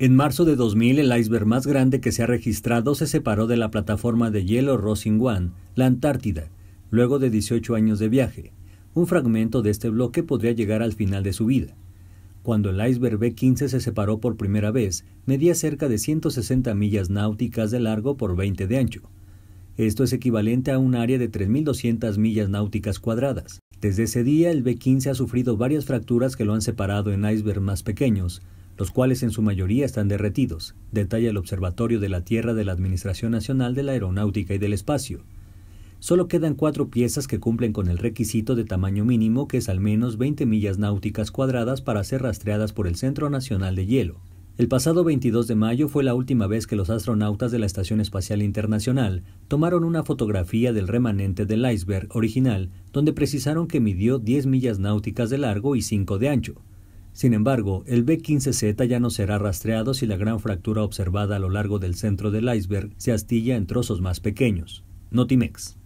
En marzo de 2000, el iceberg más grande que se ha registrado se separó de la plataforma de hielo Rossing One, la Antártida, luego de 18 años de viaje. Un fragmento de este bloque podría llegar al final de su vida. Cuando el iceberg B15 se separó por primera vez, medía cerca de 160 millas náuticas de largo por 20 de ancho. Esto es equivalente a un área de 3.200 millas náuticas cuadradas. Desde ese día, el B-15 ha sufrido varias fracturas que lo han separado en icebergs más pequeños, los cuales en su mayoría están derretidos, detalla el Observatorio de la Tierra de la Administración Nacional de la Aeronáutica y del Espacio. Solo quedan cuatro piezas que cumplen con el requisito de tamaño mínimo, que es al menos 20 millas náuticas cuadradas para ser rastreadas por el Centro Nacional de Hielo. El pasado 22 de mayo fue la última vez que los astronautas de la Estación Espacial Internacional tomaron una fotografía del remanente del iceberg original, donde precisaron que midió 10 millas náuticas de largo y 5 de ancho. Sin embargo, el B-15Z ya no será rastreado si la gran fractura observada a lo largo del centro del iceberg se astilla en trozos más pequeños. Notimex.